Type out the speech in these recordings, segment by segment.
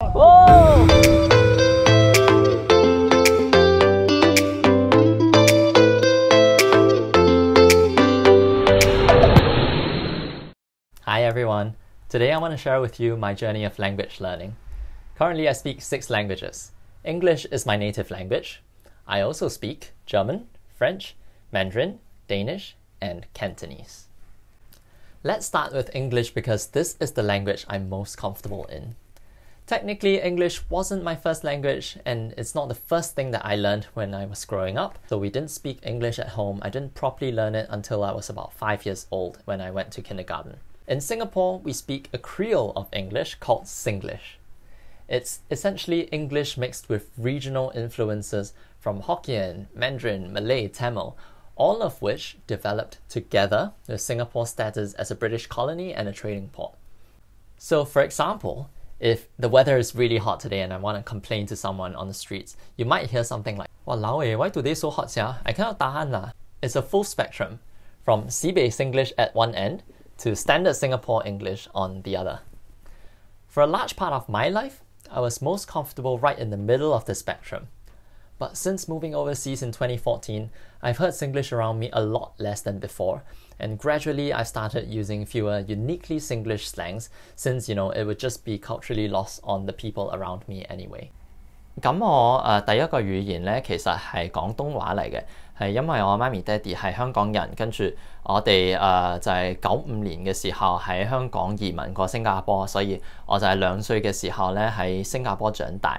Oh! Hi everyone. Today I want to share with you my journey of language learning. Currently I speak six languages. English is my native language. I also speak German, French, Mandarin, Danish, and Cantonese. Let's start with English because this is the language I'm most comfortable in. Technically, English wasn't my first language, and it's not the first thing that I learned when I was growing up. So, we didn't speak English at home. I didn't properly learn it until I was about five years old when I went to kindergarten. In Singapore, we speak a creole of English called Singlish. It's essentially English mixed with regional influences from Hokkien, Mandarin, Malay, Tamil, all of which developed together with Singapore's status as a British colony and a trading port. So, for example, if the weather is really hot today and I want to complain to someone on the streets, you might hear something like, Walao eh, why today so hot sia? I cannot tahan lah. It's a full spectrum, from Sibei English at one end to standard Singapore English on the other. For a large part of my life, I was most comfortable right in the middle of the spectrum. But since moving overseas in 2014, I've heard Singlish around me a lot less than before, and gradually I started using fewer uniquely Singlish slangs since you know it would just be culturally lost on the people around me anyway. 咁我誒、呃、第一個語言咧，其實係廣東話嚟嘅，係因為我媽咪爹哋係香港人，跟住我哋誒、呃、就係九五年嘅時候喺香港移民過新加坡，所以我就係兩歲嘅時候咧喺新加坡長大。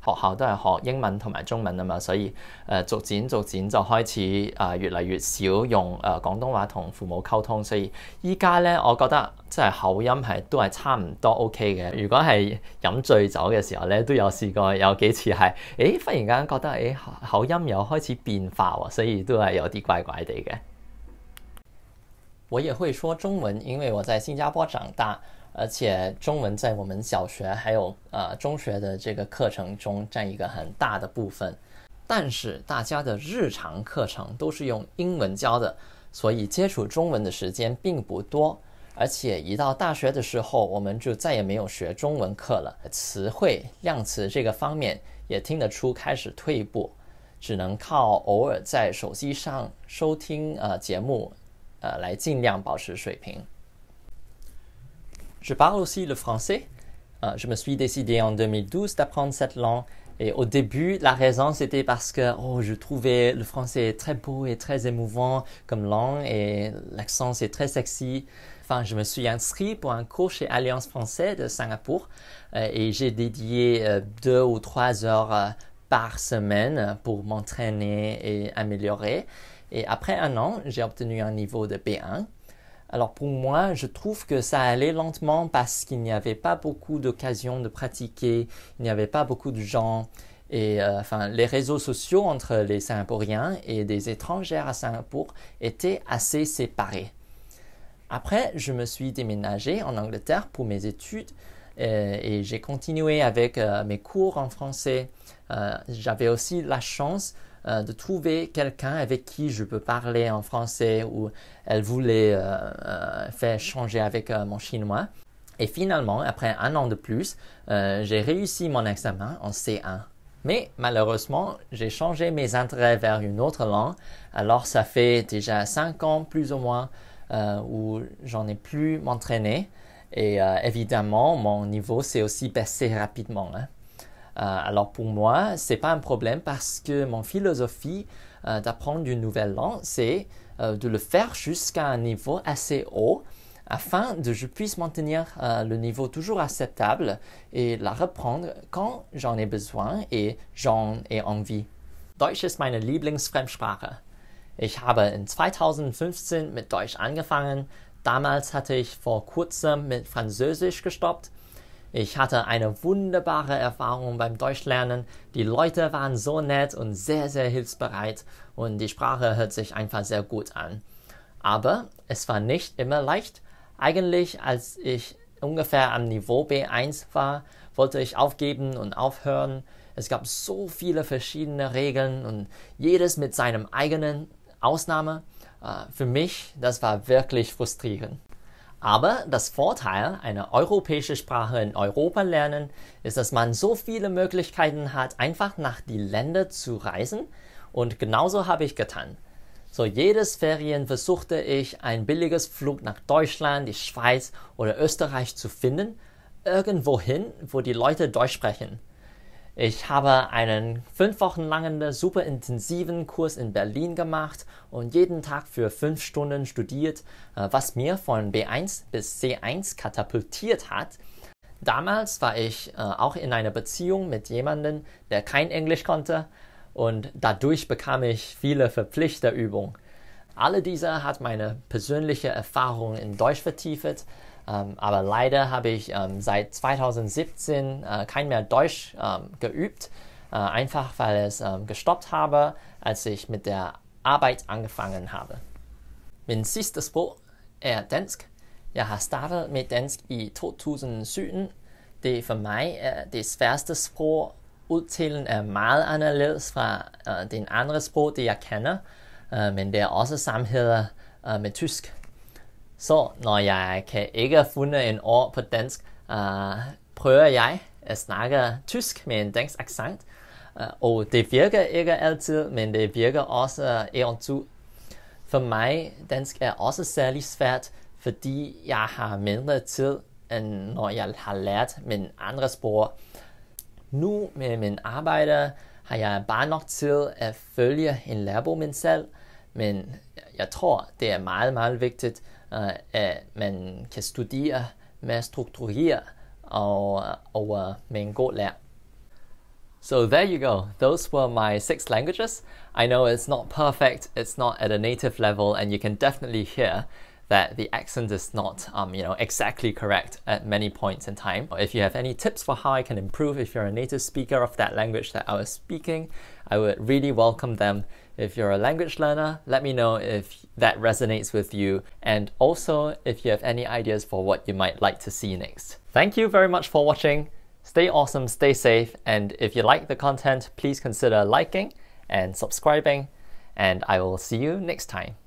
學校都係學英文同埋中文啊嘛，所以誒逐漸逐漸就開始啊越嚟越少用誒廣東話同父母溝通，所以依家咧，我覺得即係口音係都係差唔多 OK 嘅。如果係飲醉酒嘅時候咧，都有試過有幾次係，誒忽然間覺得誒口音有開始變化喎，所以都係有啲怪怪地嘅。我也會說中文，因為我在新加坡長大。而且中文在我们小学还有呃中学的这个课程中占一个很大的部分，但是大家的日常课程都是用英文教的，所以接触中文的时间并不多。而且一到大学的时候，我们就再也没有学中文课了，词汇、量词这个方面也听得出开始退步，只能靠偶尔在手机上收听呃节目，呃来尽量保持水平。Je parle aussi le français. Euh, je me suis décidé en 2012 d'apprendre cette langue. Et au début, la raison, c'était parce que oh, je trouvais le français très beau et très émouvant comme langue et l'accent, c'est très sexy. Enfin, je me suis inscrit pour un cours chez Alliance Française de Singapour euh, et j'ai dédié euh, deux ou trois heures par semaine pour m'entraîner et améliorer. Et après un an, j'ai obtenu un niveau de B1 alors pour moi, je trouve que ça allait lentement parce qu'il n'y avait pas beaucoup d'occasions de pratiquer, il n'y avait pas beaucoup de gens. Et euh, enfin, les réseaux sociaux entre les Singapouriens et des étrangères à Singapour étaient assez séparés. Après, je me suis déménagé en Angleterre pour mes études euh, et j'ai continué avec euh, mes cours en français. J'avais aussi la chance euh, de trouver quelqu'un avec qui je peux parler en français ou elle voulait euh, euh, faire changer avec mon chinois. Et finalement, après un an de plus, j'ai réussi mon examen en C1. Mais malheureusement, j'ai changé mes intérêts vers une autre langue. Alors ça fait déjà 5 ans plus ou moins où j'en ai plus m'entraîner. Et évidemment, mon niveau s'est aussi baissé rapidement. Hein. Euh, alors pour moi, c'est pas un problème parce que mon philosophie euh, d'apprendre une nouvelle langue, c'est euh, de le faire jusqu'à un niveau assez haut afin que je puisse maintenir le niveau toujours acceptable et la reprendre quand j'en ai besoin et j'en ai envie. Deutsch ist meine Lieblingsfremdsprache. Ich habe in 2015 mit Deutsch angefangen. Damals hatte ich vor kurzem mit Französisch gestoppt Ich hatte eine wunderbare Erfahrung beim Deutschlernen. Die Leute waren so nett und sehr, sehr hilfsbereit und die Sprache hört sich einfach sehr gut an. Aber es war nicht immer leicht. Eigentlich, als ich ungefähr am Niveau B1 war, wollte ich aufgeben und aufhören. Es gab so viele verschiedene Regeln und jedes mit seinem eigenen Ausnahme. Äh, für mich, das war wirklich frustrierend. Aber das Vorteil, eine europäische Sprache in Europa lernen, ist, dass man so viele Möglichkeiten hat, einfach nach die Länder zu reisen. Und genauso habe ich getan. So jedes Ferien versuchte ich, ein billiges Flug nach Deutschland, die Schweiz oder Österreich zu finden. Irgendwohin, wo die Leute Deutsch sprechen. Ich habe einen fünf Wochen langen, super intensiven Kurs in Berlin gemacht und jeden Tag für fünf Stunden studiert, äh, was mir von B1 bis C1 katapultiert hat. Damals war ich äh, auch in einer Beziehung mit jemandem, der kein Englisch konnte und dadurch bekam ich viele Verpflichterübungen. Alle diese hat meine persönliche Erfahrung in Deutsch vertieft ähm, aber leider habe ich ähm, seit 2017 äh, kein mehr Deutsch ähm, geübt, äh, einfach weil es ähm, gestoppt habe, als ich mit der Arbeit angefangen habe. Min sidste sprog er dansk. Jeg har startet med dansk i 2017. Det for mig er øh, det sværeste sprog. Udtalen er meget anderledes fra øh, den andre sprog, det jeg kender, øh, men der er også samheder øh, med tysk. Så når jeg kan ikke have fundet en ord på dansk, uh, prøver jeg at snakke tysk med en dansk accent. Uh, og det virker ikke altid, men det virker også eventuelt. For mig, dansk er også særlig svært, fordi jeg har mindre tid, end når jeg har lært min andre sprog. Nu med min arbejde har jeg bare nok tid at følge en lærebog min selv, men jeg tror, det er meget, meget vigtigt, Øh, man kan studere med strukturere og, øh, med god lærer. So there you go. Those were my six languages. I know it's not perfect, it's not at a native level, and you can definitely hear that the accent is not um, you know, exactly correct at many points in time. If you have any tips for how I can improve if you're a native speaker of that language that I was speaking, I would really welcome them if you're a language learner, let me know if that resonates with you and also if you have any ideas for what you might like to see next. Thank you very much for watching. Stay awesome, stay safe, and if you like the content, please consider liking and subscribing, and I will see you next time.